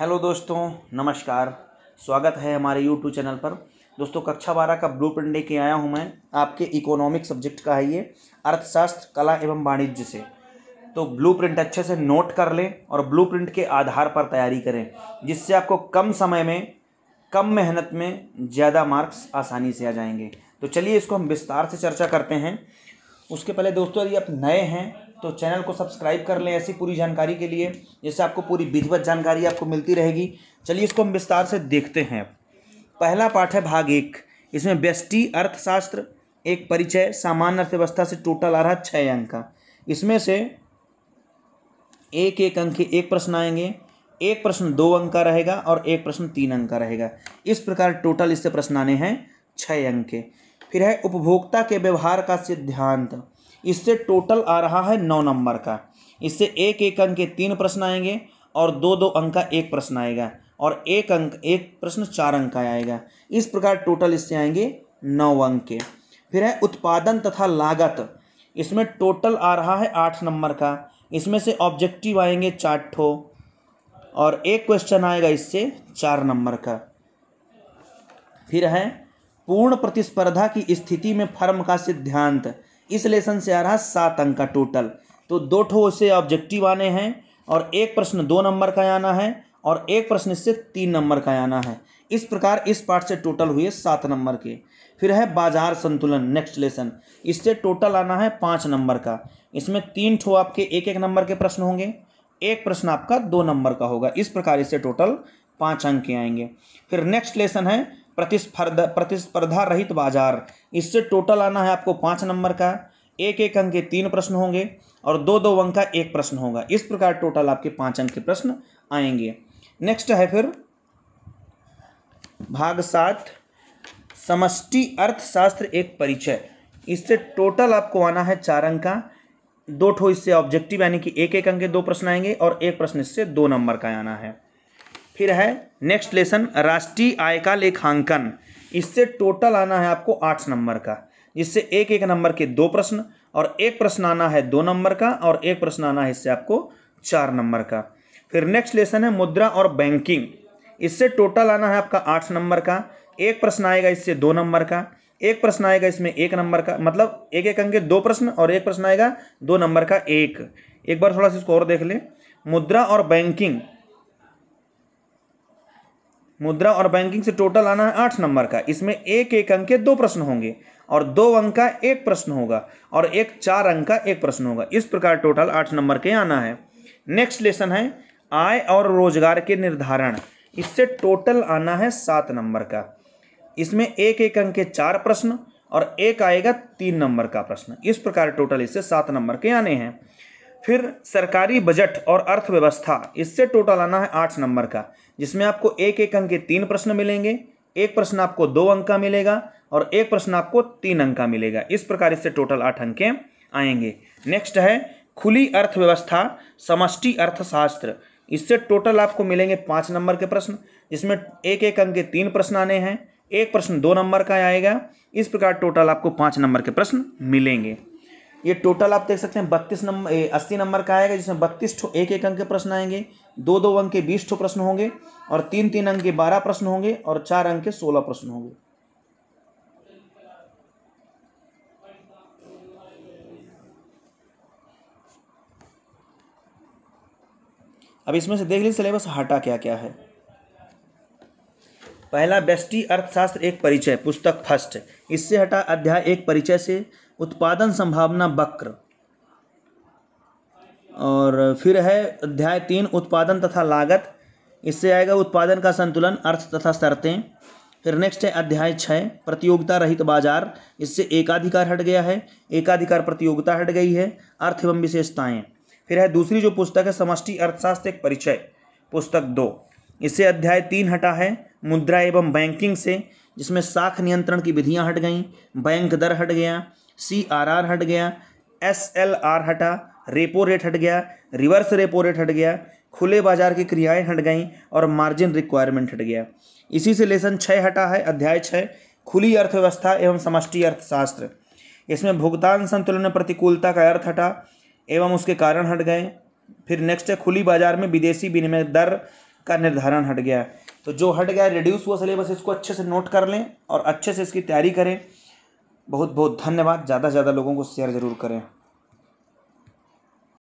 hello दोस्तों नमस्कार स्वागत है हमारे यूट्यूब चैनल पर दोस्तों कक्षा बारह का ब्लू प्रिंट लेके आया हूँ मैं आपके इकोनॉमिक सब्जेक्ट का है ये अर्थशास्त्र कला एवं वाणिज्य से तो ब्लू प्रिंट अच्छे से नोट कर लें और ब्लू प्रिंट के आधार पर तैयारी करें जिससे आपको कम समय में कम मेहनत में ज़्यादा मार्क्स आसानी से आ जाएंगे तो चलिए इसको हम विस्तार से चर्चा करते हैं उसके पहले दोस्तों यदि आप नए हैं तो चैनल को सब्सक्राइब कर लें ऐसी पूरी जानकारी के लिए जिससे आपको पूरी विधिवत जानकारी आपको मिलती रहेगी चलिए इसको हम विस्तार से देखते हैं पहला पाठ है भाग एक इसमें व्यष्टि अर्थशास्त्र एक परिचय सामान्य अर्थव्यवस्था से टोटल आ रहा है छः अंक का इसमें से एक एक अंक के एक प्रश्न आएंगे एक प्रश्न दो अंक का रहेगा और एक प्रश्न तीन अंक का रहेगा इस प्रकार टोटल इससे प्रश्न आने हैं छः अंक के फिर है उपभोक्ता के व्यवहार का सिद्धांत इससे टोटल आ रहा है नौ नंबर का इससे एक एक अंक के तीन प्रश्न आएंगे और दो दो अंक का एक प्रश्न आएगा और एक अंक एक प्रश्न चार अंक का आएगा इस प्रकार टोटल इससे आएंगे नौ अंक के फिर है उत्पादन तथा लागत इसमें टोटल आ रहा है आठ नंबर का इसमें से ऑब्जेक्टिव आएंगे चार ठो और एक क्वेश्चन आएगा इससे चार नंबर का फिर है पूर्ण प्रतिस्पर्धा की स्थिति में फर्म का सिद्धांत इस लेसन से आ रहा सात अंक का टोटल तो दो ठो से ऑब्जेक्टिव आने हैं और एक प्रश्न दो नंबर का आना है और एक प्रश्न इससे तीन नंबर का आना है इस प्रकार इस पार्ट से टोटल हुए सात नंबर के फिर है बाजार संतुलन नेक्स्ट लेसन इससे टोटल आना है पाँच नंबर का इसमें तीन ठो आपके एक एक नंबर के प्रश्न होंगे एक प्रश्न आपका दो नंबर का होगा इस प्रकार इससे टोटल पाँच अंक के आएंगे फिर नेक्स्ट लेसन है प्रतिस्पर्धा प्रतिस्पर्धा रहित बाजार इससे टोटल आना है आपको पाँच नंबर का एक एक अंक के तीन प्रश्न होंगे और दो दो अंक का एक प्रश्न होगा इस प्रकार टोटल आपके पाँच अंक के प्रश्न आएंगे नेक्स्ट है फिर भाग सात समष्टि अर्थशास्त्र एक परिचय इससे टोटल आपको आना है चार अंक का दो ठो इससे ऑब्जेक्टिव यानी कि एक एक अंक के दो प्रश्न आएंगे और एक प्रश्न इससे दो नंबर का आना है फिर है नेक्स्ट लेसन राष्ट्रीय आय का लेखांकन इससे टोटल आना है आपको आठ नंबर का इससे एक एक नंबर के दो प्रश्न और एक प्रश्न आना है दो नंबर का और एक प्रश्न आना है इससे आपको चार नंबर का फिर नेक्स्ट लेसन है मुद्रा और बैंकिंग इससे टोटल आना है आपका आठ नंबर का एक प्रश्न आएगा इससे दो नंबर का एक प्रश्न आएगा इसमें एक नंबर का मतलब एक एक अंक दो प्रश्न और एक प्रश्न आएगा दो नंबर का एक एक बार थोड़ा सा इसको और देख लें मुद्रा और बैंकिंग मुद्रा और बैंकिंग से टोटल आना है आठ नंबर का इसमें एक एक अंक के दो प्रश्न होंगे और दो अंक का एक प्रश्न होगा और एक चार अंक का एक प्रश्न होगा इस प्रकार टोटल आठ नंबर के आना है नेक्स्ट लेसन है आय और रोजगार के निर्धारण इससे टोटल आना है सात नंबर का इसमें एक एक अंक के चार प्रश्न और एक आएगा तीन नंबर का प्रश्न इस प्रकार टोटल इससे सात नंबर के आने हैं फिर सरकारी बजट और अर्थव्यवस्था इससे टोटल आना है आठ नंबर का जिसमें आपको एक एक अंक के तीन प्रश्न मिलेंगे एक प्रश्न आपको दो अंक का मिलेगा और एक प्रश्न आपको तीन अंक का मिलेगा इस प्रकार इससे टोटल आठ अंकें आएंगे नेक्स्ट है खुली अर्थव्यवस्था समष्टि अर्थशास्त्र इससे टोटल आपको मिलेंगे पाँच नंबर के प्रश्न जिसमें एक एक अंक के तीन प्रश्न आने हैं एक प्रश्न दो नंबर का आएगा इस प्रकार टोटल आपको पाँच नंबर के प्रश्न मिलेंगे ये टोटल आप देख सकते हैं बत्तीस नंबर अस्सी नंबर का आएगा जिसमें बत्तीस एक एक अंक के प्रश्न आएंगे दो दो अंक के बीस ठो प्रश्न होंगे और तीन तीन अंक के बारह प्रश्न होंगे और चार अंक के सोलह प्रश्न होंगे अब इसमें से देख लीजिए सिलेबस हटा क्या क्या है पहला बेस्टी अर्थशास्त्र एक परिचय पुस्तक फर्स्ट इससे हटा अध्याय एक परिचय से उत्पादन संभावना वक्र और फिर है अध्याय तीन उत्पादन तथा लागत इससे आएगा उत्पादन का संतुलन अर्थ तथा शर्तें फिर नेक्स्ट है अध्याय छः प्रतियोगिता रहित बाजार इससे एकाधिकार हट गया है एकाधिकार प्रतियोगिता हट गई है अर्थ एवं विशेषताएँ फिर है दूसरी जो पुस्तक है समष्टि अर्थशास्त्र एक परिचय पुस्तक दो इससे अध्याय तीन हटा है मुद्रा एवं बैंकिंग से जिसमें साख नियंत्रण की विधियां हट गईं बैंक दर हट गया सी आर आर हट गया एस एल आर हटा रेपो रेट हट गया रिवर्स रेपो रेट हट गया खुले बाजार की क्रियाएं हट गईं और मार्जिन रिक्वायरमेंट हट गया इसी से लेसन छः हटा है अध्याय छः खुली अर्थव्यवस्था एवं समष्टि अर्थशास्त्र इसमें भुगतान संतुलन प्रतिकूलता का अर्थ हटा एवं उसके कारण हट गए फिर नेक्स्ट है खुली बाजार में विदेशी विनिमय दर का निर्धारण हट गया तो जो हट गया रिड्यूस हुआ सिलेबस इसको अच्छे से नोट कर लें और अच्छे से इसकी तैयारी करें बहुत बहुत धन्यवाद ज़्यादा से ज़्यादा लोगों को शेयर ज़रूर करें